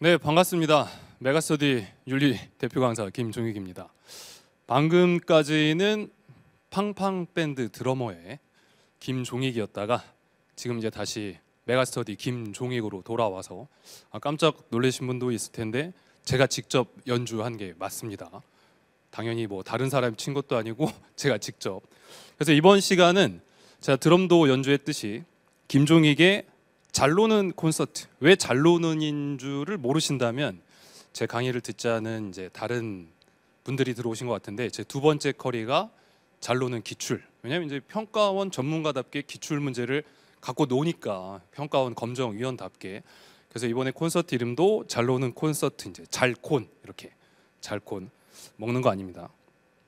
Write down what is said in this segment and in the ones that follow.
네, 반갑습니다. 메가스터디 윤리 대표 강사 김종익입니다. 방금까지는 팡팡 밴드 드러머의 김종익이었다가 지금 이제 다시 메가스터디 김종익으로 돌아와서 아, 깜짝 놀라신 분도 있을 텐데 제가 직접 연주한 게 맞습니다. 당연히 뭐 다른 사람이 친 것도 아니고 제가 직접. 그래서 이번 시간은 제가 드럼도 연주했듯이 김종익의 잘 노는 콘서트 왜 잘 노는인 줄을 모르신다면 제 강의를 듣자는 이제 다른 분들이 들어오신 것 같은데 제 두 번째 커리가 잘 노는 기출 왜냐하면 이제 평가원 전문가답게 기출 문제를 갖고 노니까 평가원 검정위원답게 그래서 이번에 콘서트 이름도 잘 노는 콘서트 이제 잘콘 이렇게 잘콘 먹는 거 아닙니다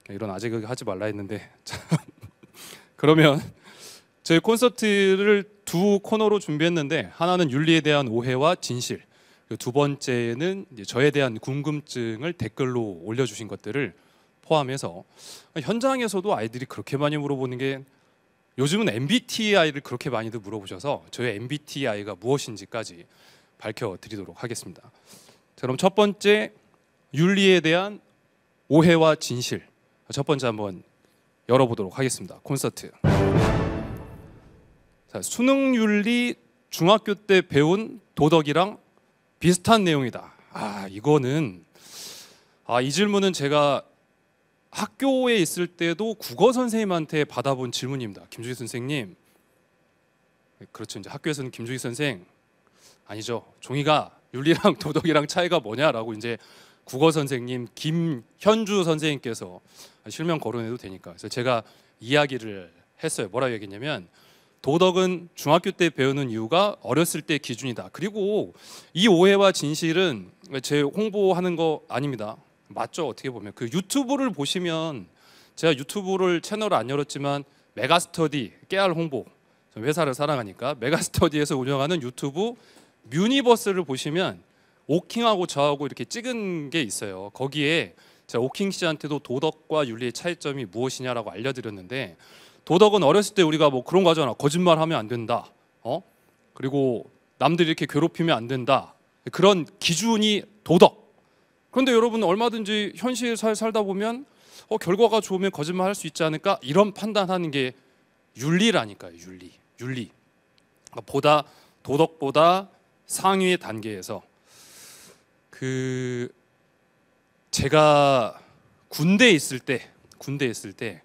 이런 아재 극 하지 말라 했는데 그러면 저희 콘서트를 두 코너로 준비했는데 하나는 윤리에 대한 오해와 진실, 두 번째는 저에 대한 궁금증을 댓글로 올려주신 것들을 포함해서 현장에서도 아이들이 그렇게 많이 물어보는 게 요즘은 MBTI를 그렇게 많이들 물어보셔서 저의 MBTI가 무엇인지까지 밝혀드리도록 하겠습니다. 그럼 첫 번째 윤리에 대한 오해와 진실 첫 번째 한번 열어보도록 하겠습니다. 콘서트. 자, 수능 윤리 중학교 때 배운 도덕이랑 비슷한 내용이다. 아, 이거는 아, 이 질문은 제가 학교에 있을 때도 국어 선생님한테 받아본 질문입니다. 김주기 선생님. 네, 그렇죠. 이제 학교에서는 김주기 선생 아니죠. 종이가 윤리랑 도덕이랑 차이가 뭐냐라고 이제 국어 선생님 김현주 선생님께서 실명 거론해도 되니까 그래서 제가 이야기를 했어요. 뭐라고 얘기했냐면 도덕은 중학교 때 배우는 이유가 어렸을 때 기준이다. 그리고 이 오해와 진실은 제 홍보하는 거 아닙니다. 맞죠? 어떻게 보면 그 유튜브를 보시면 제가 유튜브를 채널 을안 열었지만 메가스터디 깨알 홍보 회사를 사랑하니까 메가스터디에서 운영하는 유튜브 뮤니버스를 보시면 오킹하고 저하고 이렇게 찍은 게 있어요. 거기에 제가 오킹 씨한테도 도덕과 윤리의 차이점이 무엇이냐라고 알려드렸는데 도덕은 어렸을 때 우리가 뭐 그런 거 하잖아. 거짓말하면 안 된다. 어? 그리고 남들 이렇게 괴롭히면 안 된다. 그런 기준이 도덕. 그런데 여러분 얼마든지 현실 살 살다 보면 어, 결과가 좋으면 거짓말 할 수 있지 않을까 이런 판단하는 게 윤리라니까요. 윤리, 윤리. 그러니까 보다 도덕보다 상위의 단계에서 그 제가 군대에 있을 때 군대에 있을 때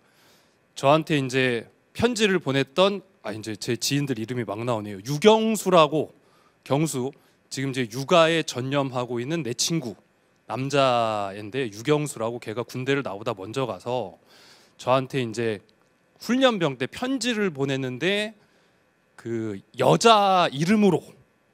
저한테 이제 편지를 보냈던 아 이제 제 지인들 이름이 막 나오네요. 유경수라고 경수 지금 이제 육아에 전념하고 있는 내 친구 남자인데 유경수라고 걔가 군대를 나오다 먼저 가서 저한테 이제 훈련병 때 편지를 보냈는데 그 여자 이름으로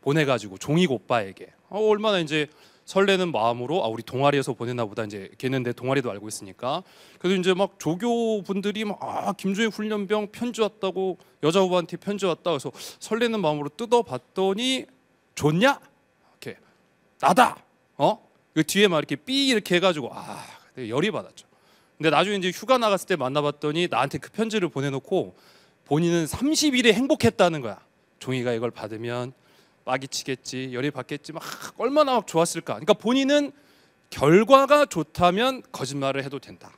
보내가지고 종이 오빠에게 어, 얼마나 이제 설레는 마음으로 아 우리 동아리에서 보냈나 보다 이제 걔는 내 동아리도 알고 있으니까 그래서 이제 막 조교 분들이 막 아 김주혜 훈련병 편지 왔다고 여자 후보한테 편지 왔다 그래서 설레는 마음으로 뜯어봤더니 좋냐 이렇게 나다 어 그 뒤에 막 이렇게 삐 이렇게 해가지고 아 열이 받았죠 근데 나중에 이제 휴가 나갔을 때 만나봤더니 나한테 그 편지를 보내놓고 본인은 30일에 행복했다는 거야 종이가 이걸 받으면 막이 치겠지, 열이 받겠지, 막 얼마나 막 좋았을까. 그러니까 본인은 결과가 좋다면 거짓말을 해도 된다.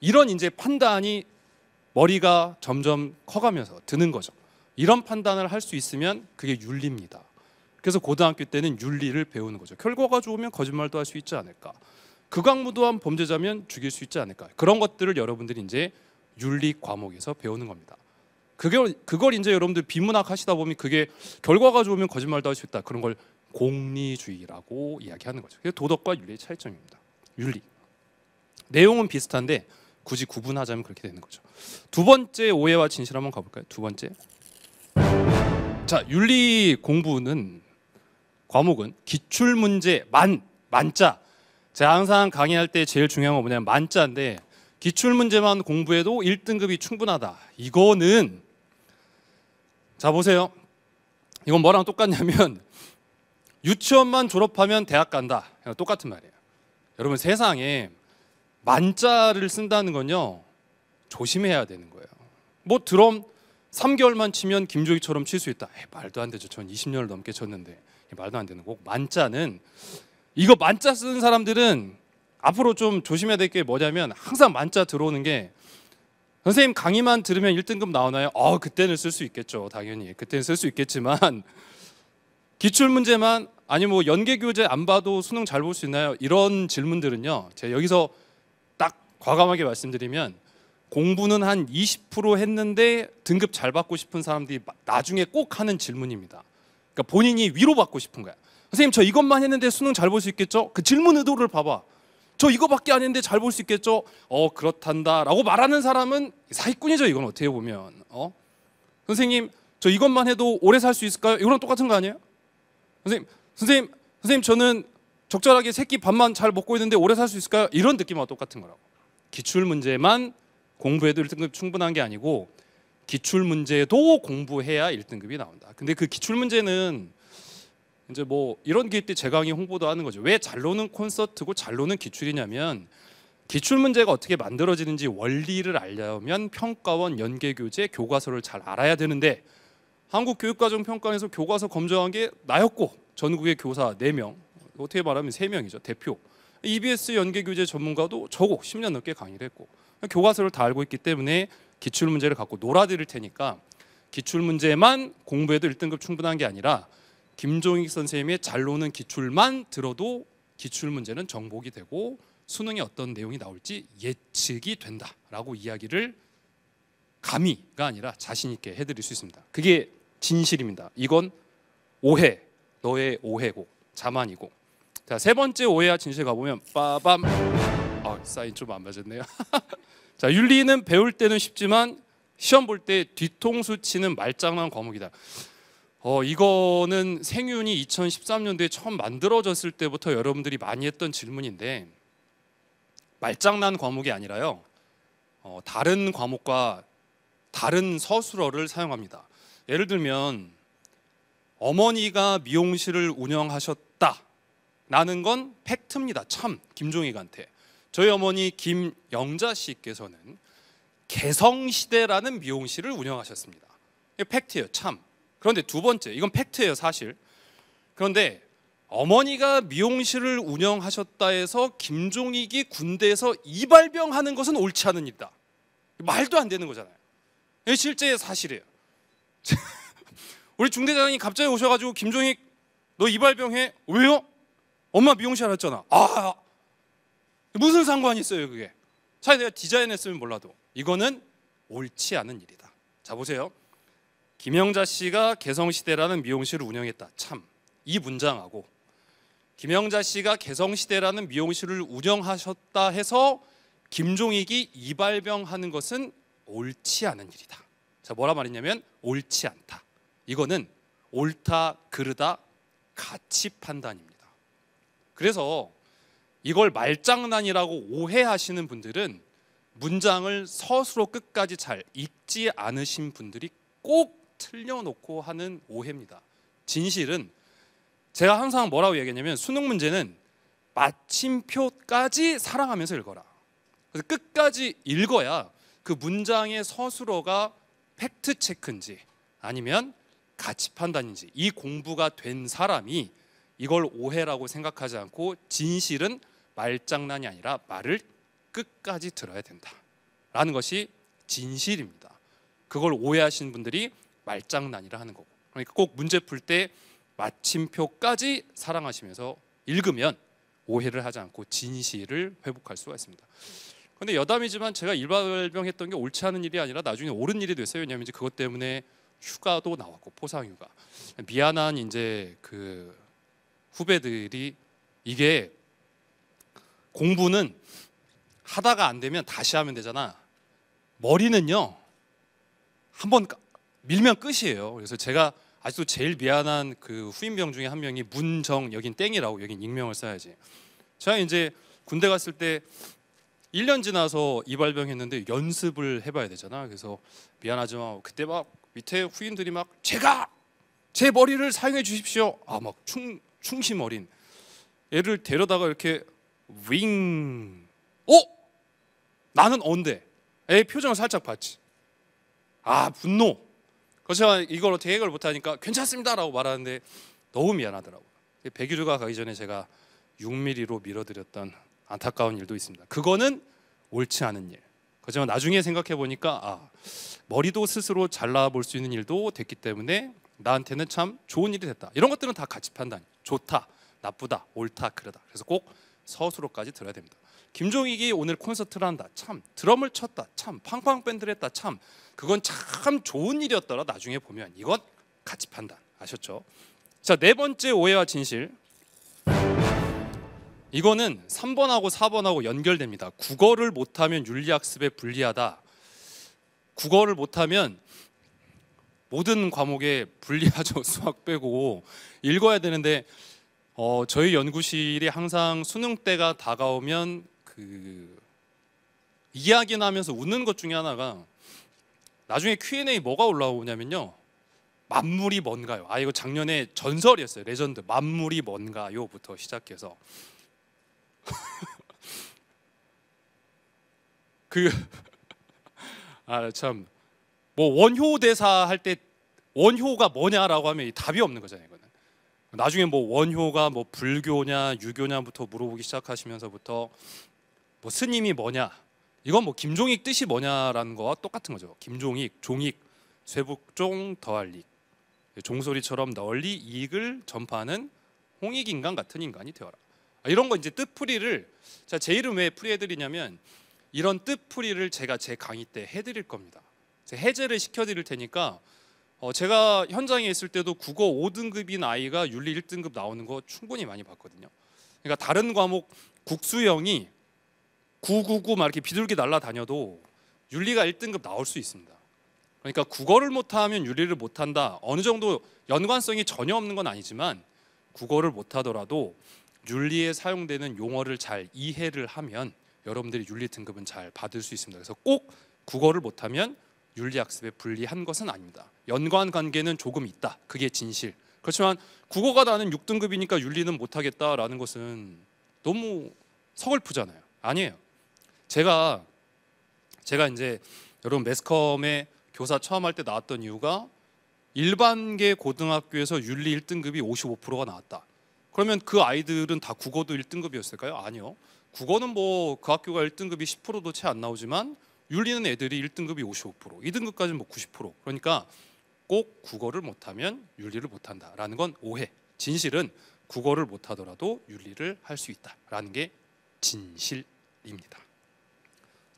이런 이제 판단이 머리가 점점 커가면서 드는 거죠. 이런 판단을 할 수 있으면 그게 윤리입니다. 그래서 고등학교 때는 윤리를 배우는 거죠. 결과가 좋으면 거짓말도 할 수 있지 않을까. 극악무도한 범죄자면 죽일 수 있지 않을까. 그런 것들을 여러분들이 이제 윤리 과목에서 배우는 겁니다. 그걸, 그걸 이제 여러분들 비문학 하시다 보면 그게 결과가 좋으면 거짓말도 할 수 있다. 그런 걸 공리주의라고 이야기하는 거죠. 도덕과 윤리의 차이점입니다. 윤리. 내용은 비슷한데 굳이 구분하자면 그렇게 되는 거죠. 두 번째 오해와 진실 한번 가볼까요? 두 번째. 자, 윤리 공부는 과목은 기출 문제 만 만자. 제가 항상 강의할 때 제일 중요한 건 뭐냐면 만자인데 기출 문제만 공부해도 1등급이 충분하다. 이거는 자 보세요. 이건 뭐랑 똑같냐면 유치원만 졸업하면 대학 간다. 똑같은 말이에요. 여러분 세상에 만자를 쓴다는 건요 조심해야 되는 거예요. 뭐 드럼 3개월만 치면 김조희처럼칠 수 있다. 에이, 말도 안 되죠. 전 20년을 넘게 쳤는데 말도 안 되는 거. 만자는 이거 만자 쓰는 사람들은 앞으로 좀 조심해야 될 게 뭐냐면 항상 만자 들어오는 게 선생님 강의만 들으면 1등급 나오나요? 어, 그때는 쓸 수 있겠죠. 당연히. 그때는 쓸 수 있겠지만 기출 문제만 아니 뭐 연계 교재 안 봐도 수능 잘 볼 수 있나요? 이런 질문들은요. 제가 여기서 딱 과감하게 말씀드리면 공부는 한 20% 했는데 등급 잘 받고 싶은 사람들이 나중에 꼭 하는 질문입니다. 그러니까 본인이 위로받고 싶은 거야. 선생님 저 이것만 했는데 수능 잘 볼 수 있겠죠? 그 질문 의도를 봐봐. 저 이거밖에 아닌데 잘 볼 수 있겠죠? 어 그렇단다라고 말하는 사람은 사기꾼이죠. 이건 어떻게 보면 어 선생님 저 이것만 해도 오래 살 수 있을까요? 이거랑 똑같은 거 아니에요? 선생님 선생님 선생님 저는 적절하게 새끼 밥만 잘 먹고 있는데 오래 살 수 있을까요? 이런 느낌과 똑같은 거라고. 기출 문제만 공부해도 1등급 충분한 게 아니고 기출 문제도 공부해야 1등급이 나온다. 근데 그 기출 문제는 이제 뭐 이런 기회 때재강이 홍보도 하는 거죠. 왜 잘노는 콘서트고 잘노는 기출이냐면 기출 문제가 어떻게 만들어지는지 원리를 알려면 평가원 연계 교재 교과서를 잘 알아야 되는데 한국 교육과정 평가에서 교과서 검정한 게 나였고 전국의 교사 4명 어떻게 말하면 3명이죠 대표 EBS 연계 교재 전문가도 저고 10년 넘게 강의를 했고 교과서를 다 알고 있기 때문에 기출 문제를 갖고 놀아드릴 테니까 기출 문제만 공부해도 1등급 충분한 게 아니라 김종익 선생님의 잘 노는 기출만 들어도 기출 문제는 정복이 되고 수능에 어떤 내용이 나올지 예측이 된다라고 이야기를 감히가 아니라 자신 있게 해드릴 수 있습니다. 그게 진실입니다. 이건 오해, 너의 오해고 자만이고. 자세 번째 오해와 진실 가보면 빠밤. 아 사인 좀 안 맞았네요. 자 윤리는 배울 때는 쉽지만 시험 볼 때 뒤통수 치는 말장난 과목이다. 어, 이거는 생윤이 2013년도에 처음 만들어졌을 때부터 여러분들이 많이 했던 질문인데 말장난 과목이 아니라요. 어, 다른 과목과 다른 서술어를 사용합니다. 예를 들면 어머니가 미용실을 운영하셨다. 라는 건 팩트입니다. 참 김종익한테. 저희 어머니 김영자 씨께서는 개성시대라는 미용실을 운영하셨습니다. 팩트예요. 참. 그런데 두 번째, 이건 팩트예요, 사실. 그런데 어머니가 미용실을 운영하셨다 해서 김종익이 군대에서 이발병 하는 것은 옳지 않은 일이다. 말도 안 되는 거잖아요. 실제 사실이에요. 우리 중대장이 갑자기 오셔가지고 김종익 너 이발병 해? 왜요? 엄마 미용실 알았잖아. 아 무슨 상관이 있어요 그게? 차라리 내가 디자인했으면 몰라도 이거는 옳지 않은 일이다. 자 보세요. 김영자 씨가 개성시대라는 미용실을 운영했다. 참. 이 문장하고 김영자 씨가 개성시대라는 미용실을 운영하셨다 해서 김종익이 이발병 하는 것은 옳지 않은 일이다. 자, 뭐라 말했냐면 옳지 않다. 이거는 옳다, 그르다 가치 판단입니다. 그래서 이걸 말장난이라고 오해하시는 분들은 문장을 서술로 끝까지 잘 읽지 않으신 분들이 꼭 틀려놓고 하는 오해입니다. 진실은 제가 항상 뭐라고 얘기했냐면 수능 문제는 마침표까지 사랑하면서 읽어라. 그래서 끝까지 읽어야 그 문장의 서술어가 팩트 체크인지 아니면 가치 판단인지 이 공부가 된 사람이 이걸 오해라고 생각하지 않고 진실은 말장난이 아니라 말을 끝까지 들어야 된다라는 것이 진실입니다. 그걸 오해하시 분들이 말장난이라 하는 거고 그러니까 꼭 문제 풀 때 마침표까지 사랑하시면서 읽으면 오해를 하지 않고 진실을 회복할 수가 있습니다. 근데 여담이지만 제가 일발병했던 게 옳지 않은 일이 아니라 나중에 옳은 일이 됐어요. 왜냐하면 이제 그것 때문에 휴가도 나왔고 포상휴가 미안한 이제 그 후배들이 이게 공부는 하다가 안 되면 다시 하면 되잖아. 머리는요 한번 밀면 끝이에요. 그래서 제가 아직도 제일 미안한 그 후임병 중에 한 명이 문정 여긴 땡이라고 여긴 익명을 써야지. 제가 이제 군대 갔을 때 1년 지나서 이발병 했는데 연습을 해봐야 되잖아. 그래서 미안하지만 그때 막 밑에 후임들이 막 제가 제 머리를 사용해 주십시오. 아막 충 충심 어린 애를 데려다가 이렇게 윙. 어? 나는 언데? 애 표정을 살짝 봤지. 아 분노. 그래서 제 이걸 로 대응을 못하니까 괜찮습니다라고 말하는데 너무 미안하더라고요. 백일유가 가기 전에 제가 6mm로 밀어드렸던 안타까운 일도 있습니다. 그거는 옳지 않은 일. 그렇지만 나중에 생각해 보니까 아, 머리도 스스로 잘라 볼 수 있는 일도 됐기 때문에 나한테는 참 좋은 일이 됐다. 이런 것들은 다 가치 판단. 좋다, 나쁘다, 옳다, 그러다. 그래서 꼭 서술어까지 들어야 됩니다. 김종익이 오늘 콘서트를 한다. 참 드럼을 쳤다. 참 팡팡 밴드를 했다. 참 그건 참 좋은 일이었더라. 나중에 보면 이건 가치 판단 아셨죠? 자 네 번째 오해와 진실 이거는 3번하고 4번하고 연결됩니다. 국어를 못하면 윤리학습에 불리하다. 국어를 못하면 모든 과목에 불리하죠. 수학 빼고 읽어야 되는데 어, 저희 연구실이 항상 수능 때가 다가오면 그 이야기 나면서 웃는 것 중에 하나가 나중에 Q&A 뭐가 올라오냐면요. 만물이 뭔가요? 아 이거 작년에 전설이었어요. 레전드 만물이 뭔가요부터 시작해서 그 아참뭐 원효 대사 할 때 원효가 뭐냐라고 하면 답이 없는 거잖아요. 이거는 나중에 뭐 원효가 뭐 불교냐 유교냐부터 물어보기 시작하시면서부터 뭐 스님이 뭐냐 이건 뭐 김종익 뜻이 뭐냐라는 거와 똑같은 거죠. 김종익, 종익, 쇠북종, 더할릭 종소리처럼 널리 이익을 전파하는 홍익 인간 같은 인간이 되어라. 아, 이런 거 이제 뜻풀이를 자 제 이름 왜 풀이해드리냐면 이런 뜻풀이를 제가 제 강의 때 해드릴 겁니다. 해제를 시켜드릴 테니까 어 제가 현장에 있을 때도 국어 5등급인 아이가 윤리 1등급 나오는 거 충분히 많이 봤거든요. 그러니까 다른 과목 국수형이 999막 이렇게 비둘기 날라다녀도 윤리가 1등급 나올 수 있습니다. 그러니까 국어를 못하면 윤리를 못한다. 어느 정도 연관성이 전혀 없는 건 아니지만 국어를 못하더라도 윤리에 사용되는 용어를 잘 이해를 하면 여러분들이 윤리 등급은 잘 받을 수 있습니다. 그래서 꼭 국어를 못하면 윤리 학습에 불리한 것은 아닙니다. 연관 관계는 조금 있다. 그게 진실. 그렇지만 국어가 나는 6등급이니까 윤리는 못하겠다라는 것은 너무 서글프잖아요. 아니에요. 제가 제가 이제 여러분 매스컴에 교사 처음 할 때 나왔던 이유가 일반계 고등학교에서 윤리 1등급이 55%가 나왔다. 그러면 그 아이들은 다 국어도 1등급이었을까요? 아니요. 국어는 뭐 그 학교가 1등급이 10%도 채 안 나오지만 윤리는 애들이 1등급이 55%, 2등급까지는 뭐 90%. 그러니까 꼭 국어를 못하면 윤리를 못한다라는 건 오해. 진실은 국어를 못하더라도 윤리를 할 수 있다라는 게 진실입니다.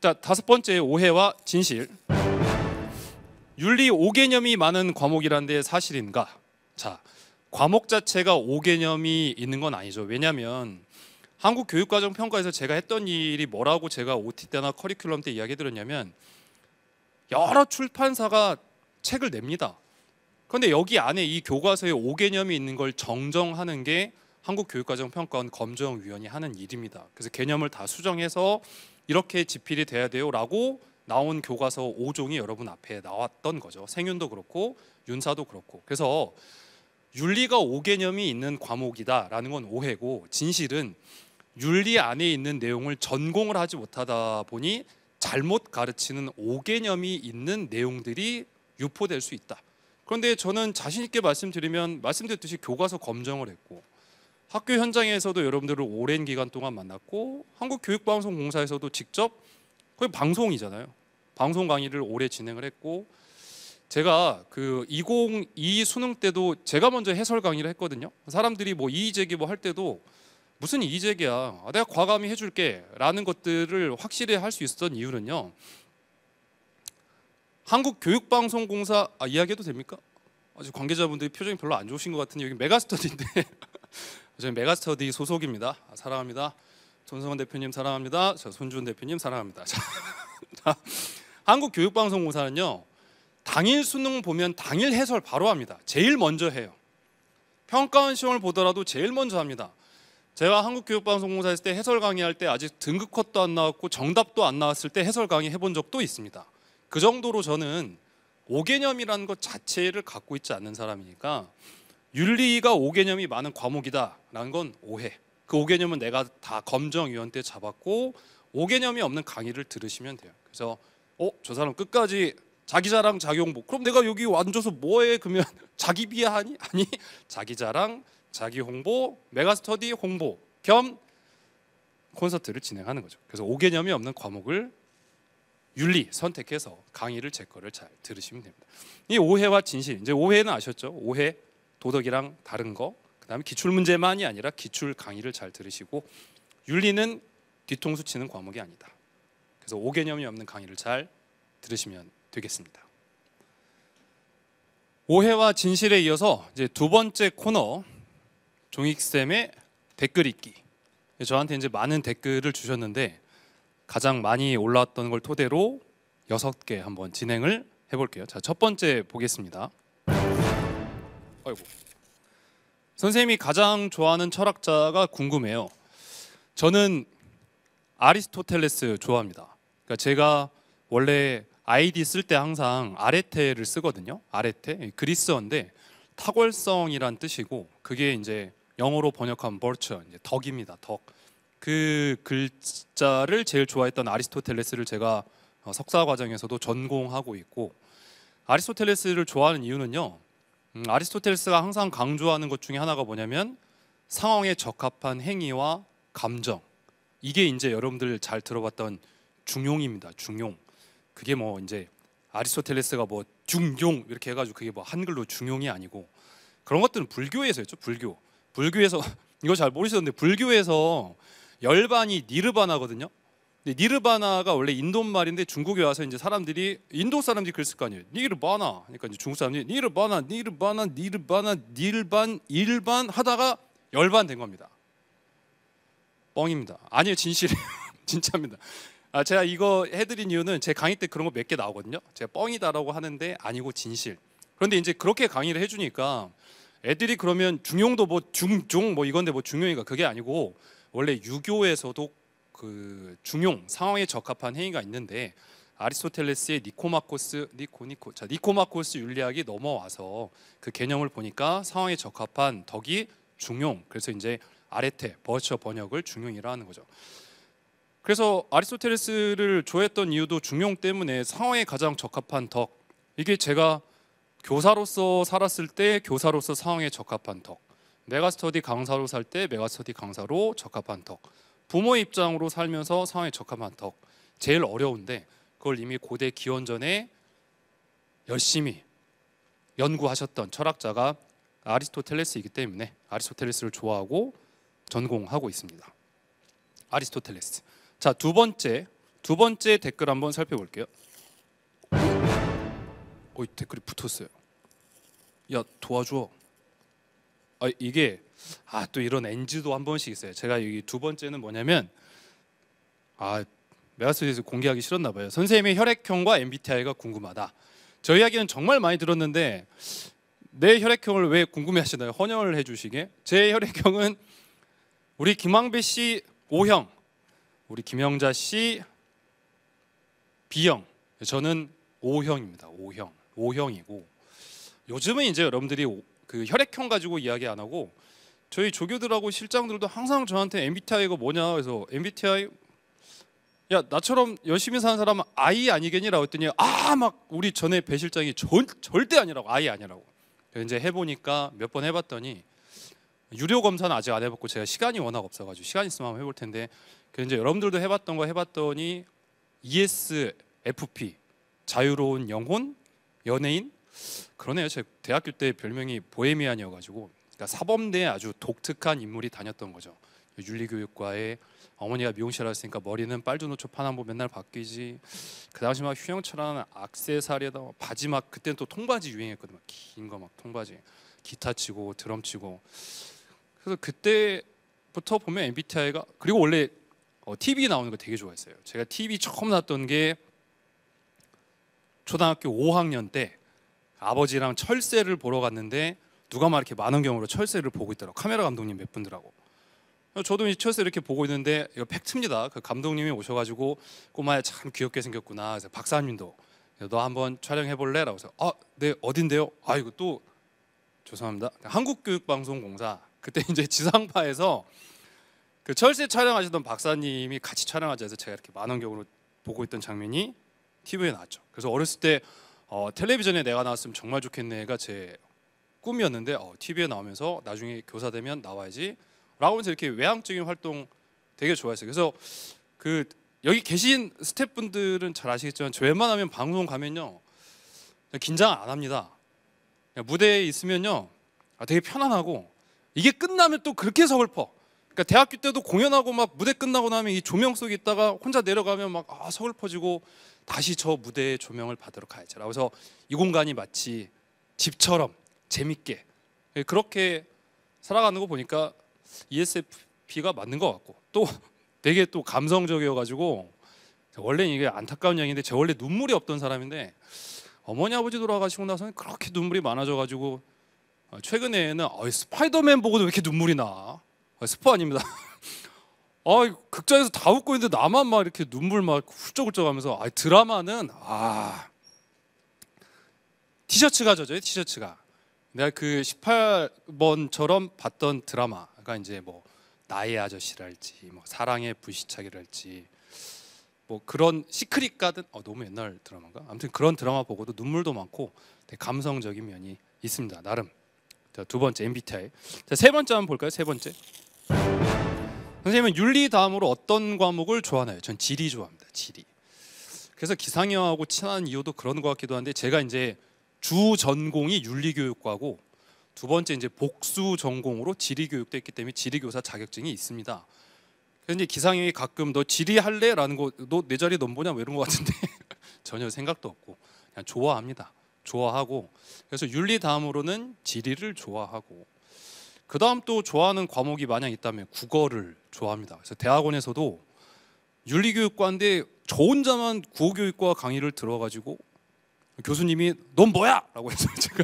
자, 다섯 번째 오해와 진실. 윤리 5개념이 많은 과목이란데 사실인가? 자, 과목 자체가 5개념이 있는 건 아니죠. 왜냐면 한국 교육과정 평가에서 제가 했던 일이 뭐라고 제가 OT 때나 커리큘럼 때 이야기 드렸냐면 여러 출판사가 책을 냅니다. 그런데 여기 안에 이 교과서에 5개념이 있는 걸 정정하는 게 한국교육과정평가원 검정위원이 하는 일입니다. 그래서 개념을 다 수정해서 이렇게 지필이 돼야 돼요라고 나온 교과서 5종이 여러분 앞에 나왔던 거죠. 생윤도 그렇고 윤사도 그렇고. 그래서 윤리가 5개념이 있는 과목이다라는 건 오해고 진실은 윤리 안에 있는 내용을 전공을 하지 못하다 보니 잘못 가르치는 5개념이 있는 내용들이 유포될 수 있다. 그런데 저는 자신 있게 말씀드리면 말씀드렸듯이 교과서 검정을 했고 학교 현장에서도 여러분들을 오랜 기간 동안 만났고 한국교육방송공사에서도 직접 거의 방송이잖아요. 방송 강의를 오래 진행을 했고 제가 그 2022 수능 때도 제가 먼저 해설 강의를 했거든요. 사람들이 뭐 이의제기 뭐 할 때도 무슨 이의제기야. 아, 내가 과감히 해줄게. 라는 것들을 확실히 할 수 있었던 이유는요. 한국교육방송공사 아, 이야기해도 됩니까? 아직 관계자분들이 표정이 별로 안 좋으신 것 같은데 여기 메가스터디인데 저희 메가스터디 소속입니다. 아, 사랑합니다. 전성원 대표님 사랑합니다. 저 손준 대표님 사랑합니다. 자, 한국 교육방송공사는요. 당일 수능 보면 당일 해설 바로 합니다. 제일 먼저 해요. 평가원 시험을 보더라도 제일 먼저 합니다. 제가 한국교육방송공사 했을 때 해설 강의할 때 아직 등급 컷도 안 나왔고 정답도 안 나왔을 때 해설 강의 해본 적도 있습니다. 그 정도로 저는 오개념이라는것 자체를 갖고 있지 않는 사람이니까 윤리가 5개념이 많은 과목이다라는 건 오해. 그 5개념은 내가 다 검정위원 때 잡았고 5개념이 없는 강의를 들으시면 돼요. 그래서 어, 저 사람 끝까지 자기 자랑 작용 홍 그럼 내가 여기 앉아서 뭐해? 그러면 자기 비하하니? 아니, 자기 자랑, 자기 홍보, 메가스터디 홍보 겸 콘서트를 진행하는 거죠. 그래서 5개념이 없는 과목을 윤리 선택해서 강의를 제 거를 잘 들으시면 됩니다. 이 오해와 진실. 이제 오해는 아셨죠? 오해, 도덕이랑 다른 거, 그다음에 기출 문제만이 아니라 기출 강의를 잘 들으시고 윤리는 뒤통수 치는 과목이 아니다. 그래서 오개념이 없는 강의를 잘 들으시면 되겠습니다. 오해와 진실에 이어서 이제 두 번째 코너 종익쌤의 댓글 읽기. 저한테 이제 많은 댓글을 주셨는데 가장 많이 올라왔던 걸 토대로 여섯 개 한번 진행을 해볼게요. 자, 첫 번째 보겠습니다. 아이고. 선생님이 가장 좋아하는 철학자가 궁금해요. 저는 아리스토텔레스 좋아합니다. 그러니까 제가 원래 아이디 쓸 때 항상 아레테를 쓰거든요. 아레테 그리스어인데 탁월성이란 뜻이고 그게 이제 영어로 번역하면 처 이제 덕입니다. 덕. 그 글자를 제일 좋아했던 아리스토텔레스를 제가 어, 석사 과정에서도 전공하고 있고 아리스토텔레스를 좋아하는 이유는요. 음, 아리스토텔레스가 항상 강조하는 것 중에 하나가 뭐냐면 상황에 적합한 행위와 감정 이게 이제 여러분들 잘 들어봤던 중용입니다. 중용 그게 뭐 이제 아리스토텔레스가 뭐 중용 이렇게 해가지고 그게 뭐 한글로 중용이 아니고 그런 것들은 불교에서 했죠. 불교 불교에서 이거 잘 모르시던데 불교에서 열반이 니르바나거든요. 니르바나가 원래 인도 말인데 중국에 와서 이제 사람들이 인도 사람들이 그랬을 거 아니에요. 니르바나. 그러니까 이제 중국 사람들이 니르바나, 니르바나, 니르바나, 니르반, 일반 하다가 열반 된 겁니다. 뻥입니다. 아니에요, 진실이에요. 진짜입니다. 아, 제가 이거 해드린 이유는 제 강의 때 그런 거 몇 개 나오거든요. 제가 뻥이다라고 하는데 아니고 진실. 그런데 이제 그렇게 강의를 해주니까 애들이 그러면 중용도 뭐 중종 뭐 이건데 뭐 중용이가 그게 아니고 원래 유교에서도 그 중용 상황에 적합한 행위가 있는데 아리스토텔레스의 니코마코스 니코니코 자 니코마코스 윤리학이 넘어와서 그 개념을 보니까 상황에 적합한 덕이 중용 그래서 이제 아레테 버처 번역을 중용이라 하는 거죠. 그래서 아리스토텔레스를 좋아했던 이유도 중용 때문에 상황에 가장 적합한 덕 이게 제가 교사로서 살았을 때 교사로서 상황에 적합한 덕 메가스터디 강사로 살 때 메가스터디 강사로 적합한 덕 부모의 입장으로 살면서 상황에 적합한 덕 제일 어려운데 그걸 이미 고대 기원전에 열심히 연구하셨던 철학자가 아리스토텔레스이기 때문에 아리스토텔레스를 좋아하고 전공하고 있습니다. 아리스토텔레스. 자, 두 번째. 두 번째 댓글 한번 살펴볼게요. 어, 댓글이 붙었어요. 야, 도와줘. 아, 이게 아또 이런 NG도 한 번씩 있어요. 제가 여기 두 번째는 뭐냐면 아 메가스에서 공개하기 싫었나 봐요. 선생님의 혈액형과 MBTI가 궁금하다. 저희 이야기는 정말 많이 들었는데 내 혈액형을 왜 궁금해하시나요? 헌혈을 해주시게. 제 혈액형은 우리 김황배 씨 O형, 우리 김영자 씨 B형. 저는 O형입니다. O형, O형이고 요즘은 이제 여러분들이 그 혈액형 가지고 이야기 안 하고 저희 조교들하고 실장들도 항상 저한테 MBTI가 뭐냐 해래서 MBTI 야 나처럼 열심히 사는 사람은 I 아니겠니라고 했더니 아 막 우리 전에 배 실장이 절, 절대 아니라고 I 아니라고 이제 해보니까 몇 번 해봤더니 유료 검사는 아직 안 해봤고 제가 시간이 워낙 없어가지고 시간 있으면 한번 해볼 텐데 그래 이제 여러분들도 해봤던 거 해봤더니 ESFP 자유로운 영혼 연예인 그러네요. 제 대학교 때 별명이 보헤미안이어가지고 그러니까 사범대에 아주 독특한 인물이 다녔던 거죠. 윤리교육과에 어머니가 미용실 하셨으니까 머리는 빨주노초 파남보 맨날 바뀌지. 그 당시 막휴양철하는 악세사리에다 바지 막 그때는 또 통바지 유행했거든요. 긴 거 막 통바지. 기타 치고 드럼 치고. 그래서 그때부터 보면 MBTI가 그리고 원래 어, TV 나오는 거 되게 좋아했어요. 제가 TV 처음 났던 게 초등학교 5학년 때 아버지랑 철새를 보러 갔는데 누가 막 이렇게 많은 경우로 철새를 보고 있더라고 카메라 감독님 몇 분들하고 저도 이 철새 이렇게 보고 있는데 이거 팩트입니다 그 감독님이 오셔가지고 꼬마야 참 귀엽게 생겼구나 그래서 박사님도 너 한번 촬영해 볼래? 라고 해서 아 네 어딘데요? 아 이거 또 죄송합니다 그 한국교육방송공사 그때 이제 지상파에서 그 철새 촬영하시던 박사님이 같이 촬영하자 해서 제가 이렇게 만원경으로 보고 있던 장면이 TV에 나왔죠 그래서 어렸을 때 어, 텔레비전에 내가 나왔으면 정말 좋겠네가 제 꿈이었는데 어, TV에 나오면서 나중에 교사 되면 나와야지 라고 해서 이렇게 외향적인 활동 되게 좋아했어요. 그래서 그 여기 계신 스태프분들은 잘 아시겠지만 저 웬만하면 방송 가면요 긴장 안 합니다. 무대에 있으면요 아, 되게 편안하고 이게 끝나면 또 그렇게 서글퍼. 그러니까 대학교 때도 공연하고 막 무대 끝나고 나면 이 조명 속에 있다가 혼자 내려가면 막 아, 서글퍼지고 다시 저 무대의 조명을 받으러 가야지. 라고 해서 이 공간이 마치 집처럼 재밌게 예, 그렇게 살아가는 거 보니까 ESFP가 맞는 것 같고 또 되게 또 감성적이어가지고 원래 이게 안타까운 얘기인데 제 원래 눈물이 없던 사람인데 어머니 아버지 돌아가시고 나서는 그렇게 눈물이 많아져가지고 어, 최근에는 스파이더맨 보고도 왜 이렇게 눈물이 나? 스포 아닙니다. 아, 극장에서 다 웃고 있는데 나만 막 이렇게 눈물 막 훌쩍훌쩍하면서 아, 드라마는 아 티셔츠가 젖어요 티셔츠가 내가 그 18번처럼 봤던 드라마가 이제 뭐 나의 아저씨랄지 뭐 사랑의 부시착이랄지뭐 그런 시크릿 가든 어, 너무 옛날 드라마인가? 아무튼 그런 드라마 보고도 눈물도 많고 되게 감성적인 면이 있습니다. 나름. 자, 두 번째 MBTI. 자, 세 번째 한번 볼까요? 세 번째. 선생님은 윤리 다음으로 어떤 과목을 좋아하나요? 전 지리 좋아합니다. 지리. 그래서 기상형하고 친한 이유도 그런 것 같기도 한데 제가 이제 주 전공이 윤리교육과고 두 번째 이제 복수 전공으로 지리교육도 했기 때문에 지리교사 자격증이 있습니다. 그런 기상형이 가끔 너 지리할래라는 거너내 자리 넘보냐 뭐 이런 거 같은데 전혀 생각도 없고 그냥 좋아합니다. 좋아하고 그래서 윤리 다음으로는 지리를 좋아하고 그 다음 또 좋아하는 과목이 만약 있다면 국어를 좋아합니다. 그래서 대학원에서도 윤리교육과인데 저 혼자만 국어교육과 강의를 들어가지고 교수님이 넌 뭐야? 라고 해서 제가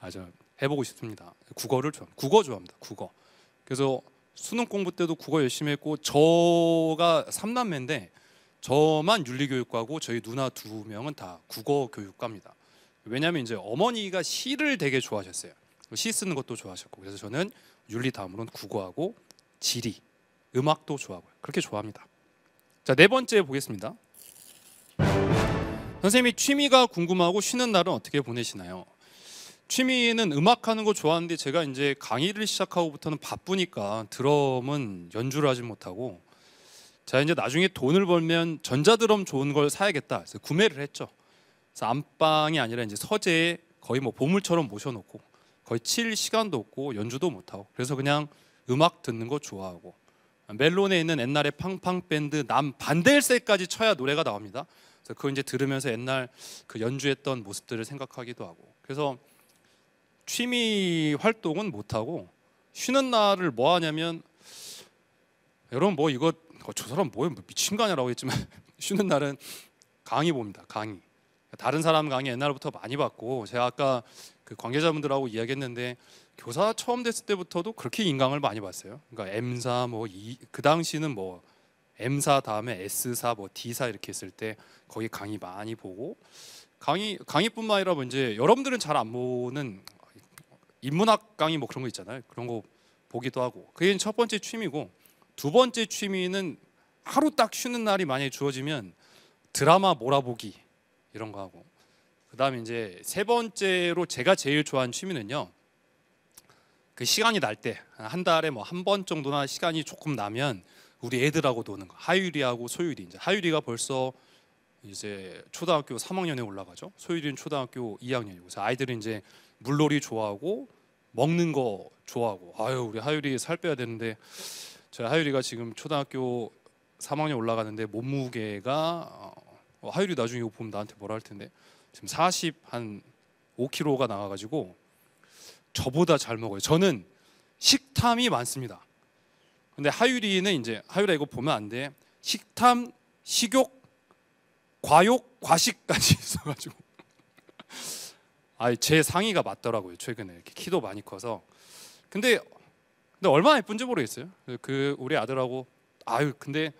아저 해보고 싶습니다. 국어를 좋아 국어 좋아합니다. 국어. 그래서 수능 공부 때도 국어 열심히 했고 저가 삼남매인데 저만 윤리교육과고 저희 누나 두 명은 다 국어 교육과입니다. 왜냐하면 이제 어머니가 시를 되게 좋아하셨어요. 시 쓰는 것도 좋아하셨고 그래서 저는 윤리 다음으로는 국어하고 지리, 음악도 좋아하고요. 그렇게 좋아합니다. 자네 번째 보겠습니다. 선생님이 취미가 궁금하고 쉬는 날은 어떻게 보내시나요? 취미는 음악하는 거 좋아하는데 제가 이제 강의를 시작하고부터는 바쁘니까 드럼은 연주를 하지 못하고 자 이제 나중에 돈을 벌면 전자드럼 좋은 걸 사야겠다 그래서 구매를 했죠. 그래서 안방이 아니라 이제 서재에 거의 뭐 보물처럼 모셔놓고 거의 칠 시간도 없고 연주도 못하고 그래서 그냥 음악 듣는 거 좋아하고 멜론에 있는 옛날에 팡팡 밴드 남반델세까지 쳐야 노래가 나옵니다. 그래서 그걸 이제 들으면서 옛날 그 연주했던 모습들을 생각하기도 하고 그래서 취미 활동은 못 하고 쉬는 날을 뭐 하냐면 여러분 뭐 이거 어, 저 사람 뭐야 뭐 미친 거 아니라고 했지만 쉬는 날은 강의 봅니다 강의 다른 사람 강의 옛날부터 많이 봤고 제가 아까 그 관계자분들하고 이야기했는데 교사 처음 됐을 때부터도 그렇게 인강을 많이 봤어요. 그러니까 M사 뭐그 당시는 뭐 M사 다음에 S사 뭐 D사 이렇게 했을 때 거기 강의 많이 보고 강의 강의뿐만 아니라 뭐 이제 여러분들은 잘 안 보는 인문학 강의 뭐 그런 거 있잖아요. 그런 거 보기도 하고 그게 첫 번째 취미고 두 번째 취미는 하루 딱 쉬는 날이 만약에 주어지면 드라마 몰아보기 이런 거 하고 그다음에 이제 세 번째로 제가 제일 좋아하는 취미는요. 그 시간이 날 때 한 달에 뭐 한 번 정도나 시간이 조금 나면 우리 애들하고 노는 거. 하율이하고소율리 이제 하율이가 벌써 이제 초등학교 3학년에 올라가죠. 소율이는 초등학교 2학년이고 그래서 아이들은 이제 물놀이 좋아하고 먹는 거 좋아하고 아유 우리 하율이살 빼야 되는데 저하율이가 지금 초등학교 3학년 올라가는데 몸무게가 어, 어 하율이 나중에 보면 나한테 뭐라 할 텐데 지금 40 한 5kg가 나와가지고 저보다 잘 먹어요. 저는 식탐이 많습니다. 근데 하율이는 이제 하율아 이거 보면 안 돼. 식탐, 식욕, 과욕, 과식까지 있어가지고 아제 상의가 맞더라고요 최근에 이렇게 키도 많이 커서 근데 근데 얼마나 예쁜지 모르겠어요. 그 우리 아들하고 아유 근데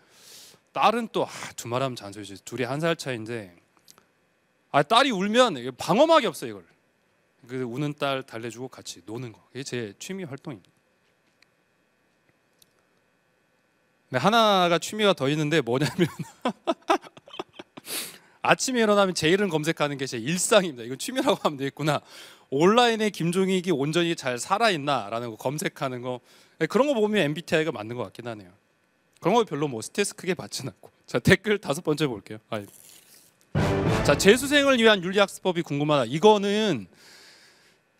딸은 또 아, 두말하면 잔소리지 둘이 한 살 차인데 아 딸이 울면 방어막이 없어 이걸 그 우는 딸 달래주고 같이 노는 거 이게 제 취미 활동입니다. 네, 하나가 취미가 더 있는데 뭐냐면 아침에 일어나면 제 이름 검색하는 게 제 일상입니다. 이거 취미라고 하면 되겠구나. 온라인에 김종익이 온전히 잘 살아있나라는 거 검색하는 거 네, 그런 거 보면 MBTI가 맞는 것 같긴 하네요. 그런 거 별로 뭐 스트레스 크게 받진 않고 자 댓글 다섯 번째 볼게요. 아이. 자 재수생을 위한 윤리학습법이 궁금하다. 이거는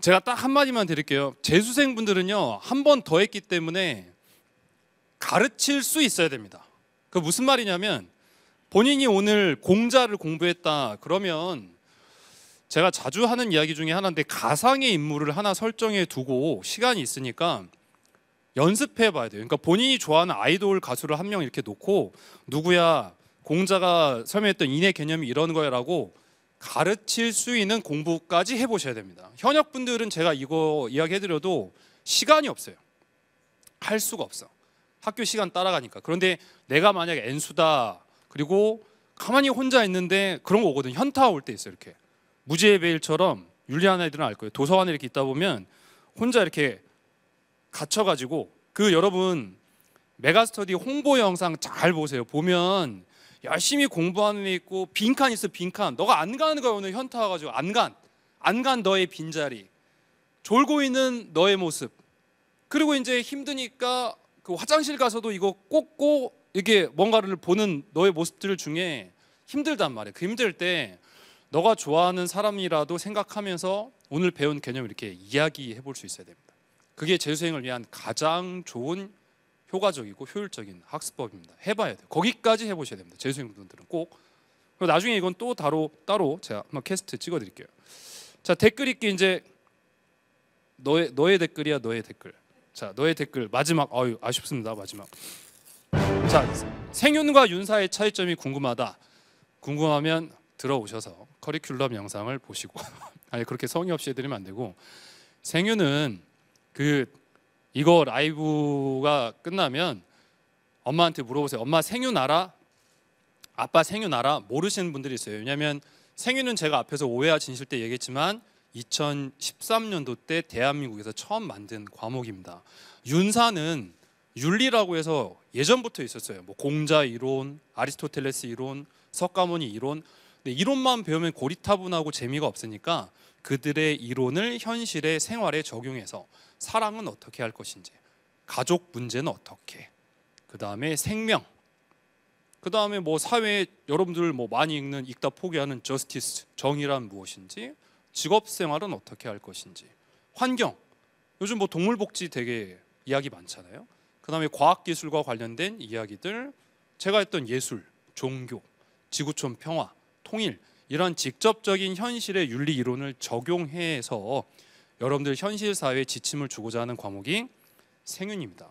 제가 딱 한마디만 드릴게요. 재수생분들은요 한 번 더 했기 때문에 가르칠 수 있어야 됩니다. 그 무슨 말이냐면 본인이 오늘 공자를 공부했다 그러면 제가 자주 하는 이야기 중에 하나인데 가상의 인물을 하나 설정해 두고 시간이 있으니까 연습해 봐야 돼요. 그러니까 본인이 좋아하는 아이돌 가수를 한 명 이렇게 놓고 누구야 공자가 설명했던 인의 개념이 이런 거야라고 가르칠 수 있는 공부까지 해보셔야 됩니다. 현역 분들은 제가 이거 이야기해드려도 시간이 없어요. 할 수가 없어. 학교 시간 따라가니까. 그런데 내가 만약에 엔수다 그리고 가만히 혼자 있는데 그런 거 오거든. 현타 올 때 있어 이렇게. 무지의 베일처럼 윤리한 애들은 알 거예요. 도서관에 이렇게 있다 보면 혼자 이렇게 갇혀 가지고 그 여러분 메가스터디 홍보 영상 잘 보세요. 보면 열심히 공부하는 애 있고 빈칸 있어 빈칸. 너가 안 가는 거야 오늘 현타 와 가지고 안 간. 안 간 너의 빈자리. 졸고 있는 너의 모습. 그리고 이제 힘드니까 그 화장실 가서도 이거 꽂고 이게 뭔가를 보는 너의 모습들 중에 힘들단 말이에요. 그 힘들 때 너가 좋아하는 사람이라도 생각하면서 오늘 배운 개념 이렇게 이야기해 볼 수 있어야 됩니다. 그게 재수생을 위한 가장 좋은 효과적이고 효율적인 학습법입니다. 해봐야 돼요. 거기까지 해보셔야 됩니다. 재수생 분들은 꼭. 그리고 나중에 이건 또 따로 따로 제가 한번 캐스트 찍어드릴게요. 자 댓글 읽기 이제 너의 너의 댓글이야 너의 댓글. 자, 너의 댓글 마지막. 아유, 아쉽습니다. 마지막. 자, 생윤과 윤사의 차이점이 궁금하다. 궁금하면 들어오셔서 커리큘럼 영상을 보시고 아니 그렇게 성의 없이 해드리면 안 되고 생윤은 그 이거 라이브가 끝나면 엄마한테 물어보세요. 엄마 생윤 알아? 아빠 생윤 알아? 모르시는 분들이 있어요. 왜냐하면 생윤은 제가 앞에서 오해와 진실 때 얘기했지만 2013년도 때 대한민국에서 처음 만든 과목입니다. 윤사는 윤리라고 해서 예전부터 있었어요. 뭐 공자 이론, 아리스토텔레스 이론, 석가모니 이론. 근데 이론만 배우면 고리타분하고 재미가 없으니까 그들의 이론을 현실의 생활에 적용해서 사랑은 어떻게 할 것인지, 가족 문제는 어떻게, 그 다음에 생명, 그 다음에 뭐 사회 여러분들 뭐 많이 읽는 읽다 포기하는 저스티스 정의란 무엇인지, 직업 생활은 어떻게 할 것인지, 환경. 요즘 뭐 동물 복지 되게 이야기 많잖아요. 그다음에 과학 기술과 관련된 이야기들, 제가 했던 예술, 종교, 지구촌 평화, 통일 이런 직접적인 현실의 윤리 이론을 적용해서 여러분들 현실 사회에 지침을 주고자 하는 과목이 생윤입니다.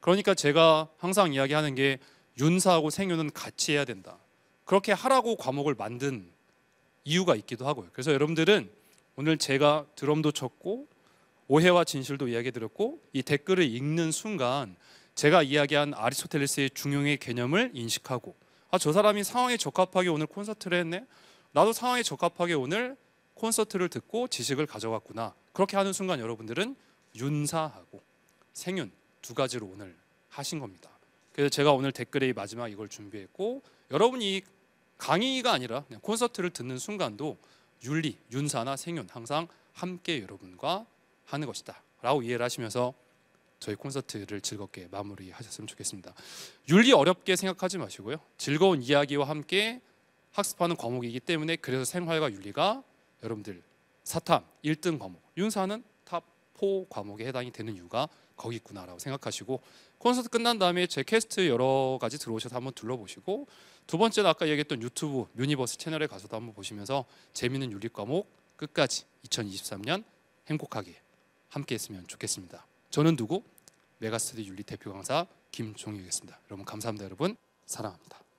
그러니까 제가 항상 이야기하는 게 윤사하고 생윤은 같이 해야 된다. 그렇게 하라고 과목을 만든 이유가 있기도 하고요. 그래서 여러분들은 오늘 제가 드럼도 쳤고 오해와 진실도 이야기 드렸고 이 댓글을 읽는 순간 제가 이야기한 아리스토텔레스의 중용의 개념을 인식하고 아 저 사람이 상황에 적합하게 오늘 콘서트를 했네 나도 상황에 적합하게 오늘 콘서트를 듣고 지식을 가져갔구나 그렇게 하는 순간 여러분들은 윤사하고 생윤 두 가지로 오늘 하신 겁니다 그래서 제가 오늘 댓글의 마지막 이걸 준비했고 여러분이 강의가 아니라 콘서트를 듣는 순간도 윤리, 윤사나 생윤 항상 함께 여러분과 하는 것이다 라고 이해를 하시면서 저희 콘서트를 즐겁게 마무리하셨으면 좋겠습니다 윤리 어렵게 생각하지 마시고요 즐거운 이야기와 함께 학습하는 과목이기 때문에 그래서 생활과 윤리가 여러분들 사탐 1등 과목 윤사는 탑4 과목에 해당이 되는 이유가 거기 있구나라고 생각하시고 콘서트 끝난 다음에 제 캐스트 여러 가지 들어오셔서 한번 둘러보시고 두 번째는 아까 얘기했던 유튜브 유니버스 채널에 가서도 한번 보시면서 재미있는 윤리 과목 끝까지 2023년 행복하게 함께했으면 좋겠습니다. 저는 누구? 메가스터디 윤리 대표 강사 김종희이습니다 여러분 감사합니다. 여러분 사랑합니다.